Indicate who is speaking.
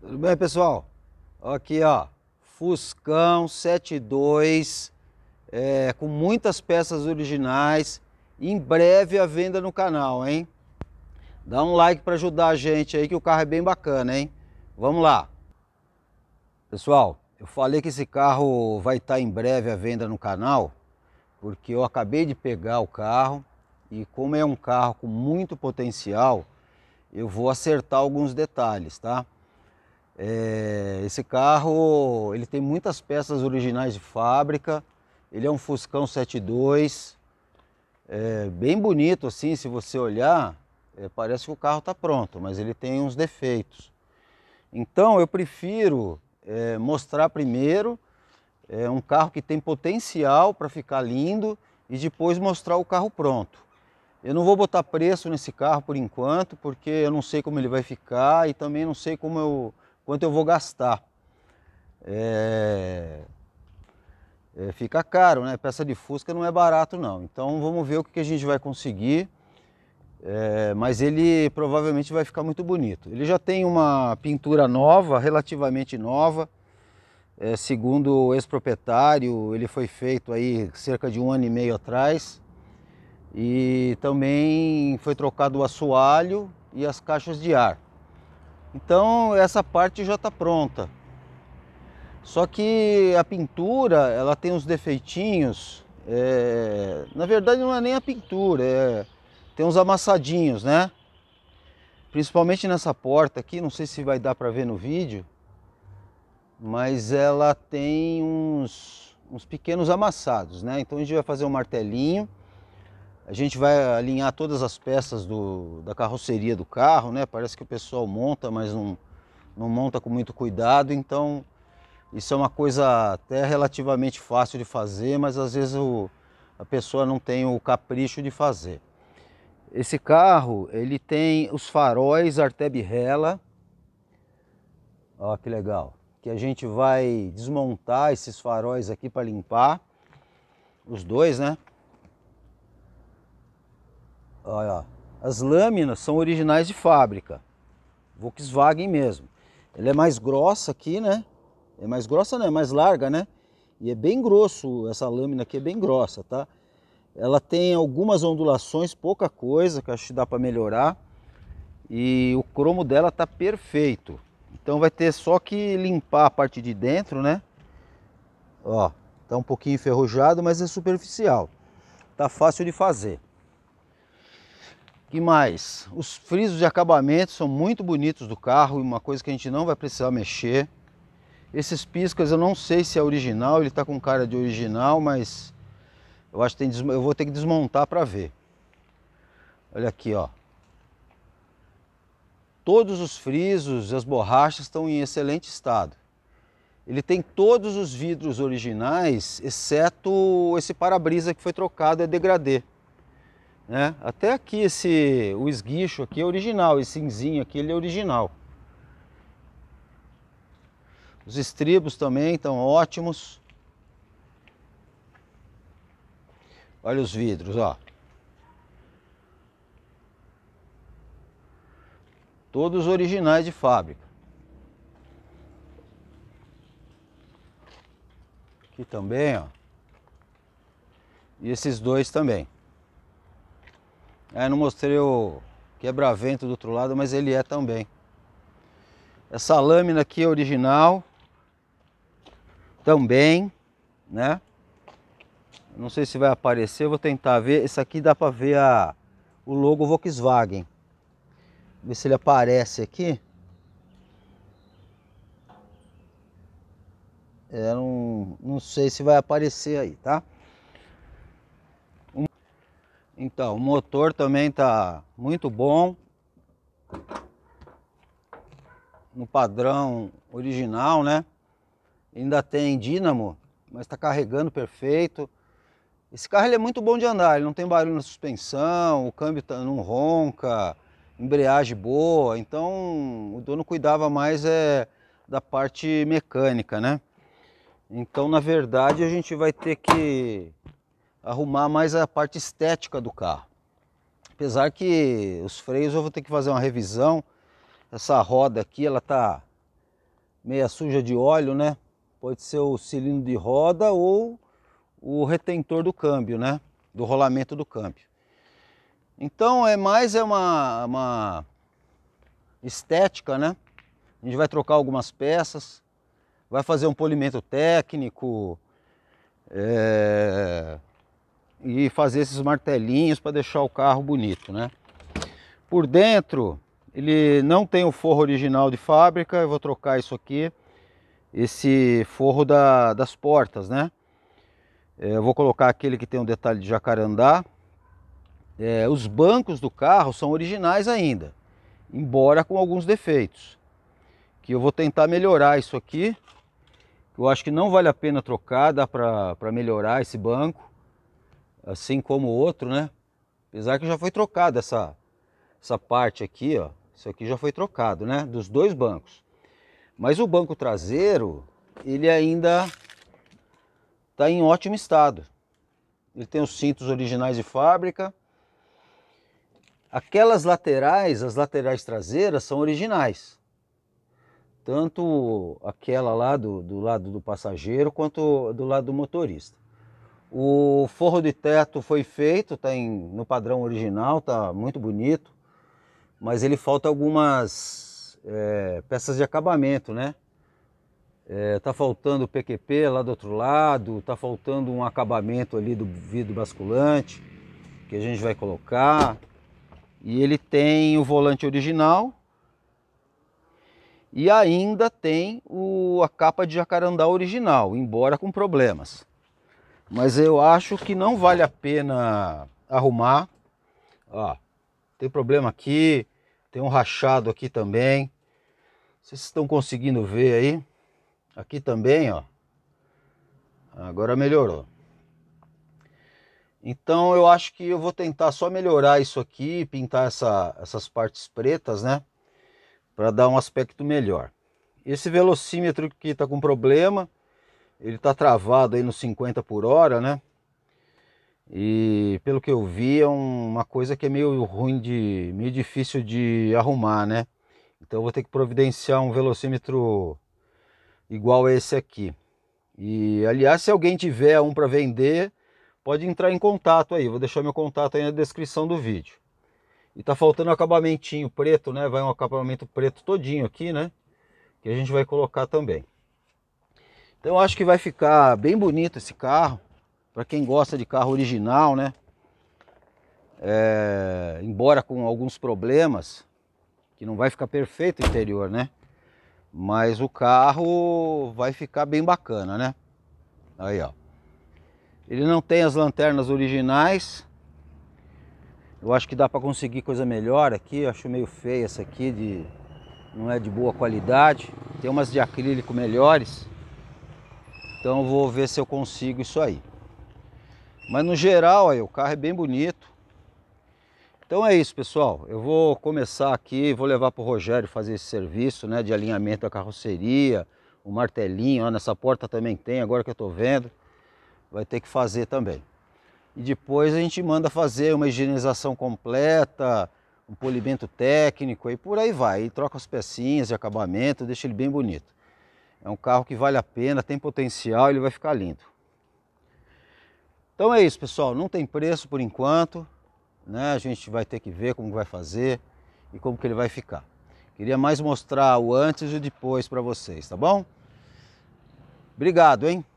Speaker 1: Tudo bem, pessoal? Aqui, ó, Fuscão 72, é, com muitas peças originais. Em breve a venda no canal, hein? Dá um like para ajudar a gente aí, que o carro é bem bacana, hein? Vamos lá. Pessoal, eu falei que esse carro vai estar tá em breve à venda no canal, porque eu acabei de pegar o carro e como é um carro com muito potencial, eu vou acertar alguns detalhes, tá? É, esse carro ele tem muitas peças originais de fábrica. Ele é um Fuscão 72, é, bem bonito assim, se você olhar, é, parece que o carro está pronto, mas ele tem uns defeitos. Então eu prefiro é, mostrar primeiro é, um carro que tem potencial para ficar lindo e depois mostrar o carro pronto. Eu não vou botar preço nesse carro por enquanto, porque eu não sei como ele vai ficar e também não sei como eu quanto eu vou gastar. É... É, fica caro, né? Peça de Fusca não é barato não. Então vamos ver o que a gente vai conseguir. É, mas ele provavelmente vai ficar muito bonito. Ele já tem uma pintura nova, relativamente nova. É, segundo o ex-proprietário, ele foi feito aí cerca de um ano e meio atrás. E também foi trocado o assoalho e as caixas de ar. Então essa parte já está pronta. Só que a pintura ela tem uns defeitinhos. É... Na verdade não é nem a pintura, é... tem uns amassadinhos, né? Principalmente nessa porta aqui, não sei se vai dar para ver no vídeo, mas ela tem uns, uns pequenos amassados, né? Então a gente vai fazer um martelinho a gente vai alinhar todas as peças do, da carroceria do carro, né? Parece que o pessoal monta, mas não, não monta com muito cuidado, então isso é uma coisa até relativamente fácil de fazer, mas às vezes o, a pessoa não tem o capricho de fazer. Esse carro, ele tem os faróis Arteb Hela. Olha que legal. Que a gente vai desmontar esses faróis aqui para limpar. Os dois, né? Olha, as lâminas são originais de fábrica. Volkswagen mesmo. Ela é mais grossa aqui, né? É mais grossa, não, é mais larga, né? E é bem grosso, essa lâmina aqui é bem grossa, tá? Ela tem algumas ondulações, pouca coisa, que acho que dá para melhorar. E o cromo dela tá perfeito. Então vai ter só que limpar a parte de dentro, né? Ó, tá um pouquinho enferrujado, mas é superficial. Tá fácil de fazer que mais? Os frisos de acabamento são muito bonitos do carro e uma coisa que a gente não vai precisar mexer. Esses piscas eu não sei se é original, ele está com cara de original, mas eu acho que tem, eu vou ter que desmontar para ver. Olha aqui, ó. Todos os frisos, as borrachas estão em excelente estado. Ele tem todos os vidros originais, exceto esse para-brisa que foi trocado, é degradê. Né? Até aqui esse, o esguicho aqui é original, esse cinzinho aqui ele é original. Os estribos também estão ótimos. Olha os vidros, ó. Todos originais de fábrica. Aqui também, ó. E esses dois também. É, não mostrei o quebra-vento do outro lado, mas ele é também. Essa lâmina aqui é original. Também, né? Não sei se vai aparecer, vou tentar ver. Esse aqui dá para ver a, o logo Volkswagen. Ver se ele aparece aqui. É, não, não sei se vai aparecer aí, tá? Então, o motor também tá muito bom. No padrão original, né? Ainda tem dínamo, mas está carregando perfeito. Esse carro é muito bom de andar, ele não tem barulho na suspensão, o câmbio tá, não ronca, embreagem boa, então o dono cuidava mais é, da parte mecânica, né? Então, na verdade, a gente vai ter que arrumar mais a parte estética do carro. Apesar que os freios eu vou ter que fazer uma revisão. Essa roda aqui, ela tá meia suja de óleo, né? Pode ser o cilindro de roda ou o retentor do câmbio, né? Do rolamento do câmbio. Então é mais é uma, uma estética, né? A gente vai trocar algumas peças, vai fazer um polimento técnico, é, e fazer esses martelinhos para deixar o carro bonito, né? Por dentro, ele não tem o forro original de fábrica, eu vou trocar isso aqui, esse forro da, das portas, né? É, eu vou colocar aquele que tem um detalhe de jacarandá. É, os bancos do carro são originais ainda, embora com alguns defeitos. Que eu vou tentar melhorar isso aqui. Eu acho que não vale a pena trocar, dá para melhorar esse banco assim como o outro, né? Apesar que já foi trocado essa, essa parte aqui, ó. Isso aqui já foi trocado, né? Dos dois bancos. Mas o banco traseiro, ele ainda está em ótimo estado. Ele tem os cintos originais de fábrica. Aquelas laterais, as laterais traseiras, são originais. Tanto aquela lá do, do lado do passageiro, quanto do lado do motorista. O forro de teto foi feito, está no padrão original, está muito bonito, mas ele falta algumas é, peças de acabamento, né? É, tá faltando o PQP lá do outro lado, está faltando um acabamento ali do vidro basculante que a gente vai colocar. E ele tem o volante original e ainda tem o, a capa de jacarandá original, embora com problemas. Mas eu acho que não vale a pena arrumar. Ó, tem problema aqui, tem um rachado aqui também. Vocês estão conseguindo ver aí? Aqui também, ó. Agora melhorou. Então eu acho que eu vou tentar só melhorar isso aqui, pintar essa, essas partes pretas, né? Para dar um aspecto melhor. Esse velocímetro que está com problema, ele está travado aí nos 50 por hora, né? E pelo que eu vi, é uma coisa que é meio ruim de. meio difícil de arrumar, né? Então vou ter que providenciar um velocímetro igual a esse aqui. E aliás, se alguém tiver um para vender, pode entrar em contato aí. Vou deixar meu contato aí na descrição do vídeo. E tá faltando um acabamentinho preto, né? Vai um acabamento preto todinho aqui, né? Que a gente vai colocar também. Então eu acho que vai ficar bem bonito esse carro, para quem gosta de carro original, né? É, embora com alguns problemas, que não vai ficar perfeito o interior, né? Mas o carro vai ficar bem bacana, né? Aí, ó. Ele não tem as lanternas originais. Eu acho que dá para conseguir coisa melhor aqui. Eu acho meio feia essa aqui de não é de boa qualidade. Tem umas de acrílico melhores. Então vou ver se eu consigo isso aí. Mas no geral, aí, o carro é bem bonito. Então é isso, pessoal. Eu vou começar aqui, vou levar para o Rogério fazer esse serviço né, de alinhamento da carroceria, o martelinho, ó, nessa porta também tem, agora que eu estou vendo. Vai ter que fazer também. E depois a gente manda fazer uma higienização completa, um polimento técnico e por aí vai. E troca as pecinhas de acabamento, deixa ele bem bonito. É um carro que vale a pena, tem potencial, ele vai ficar lindo. Então é isso, pessoal. Não tem preço por enquanto. Né? A gente vai ter que ver como vai fazer e como que ele vai ficar. Queria mais mostrar o antes e o depois para vocês, tá bom? Obrigado, hein?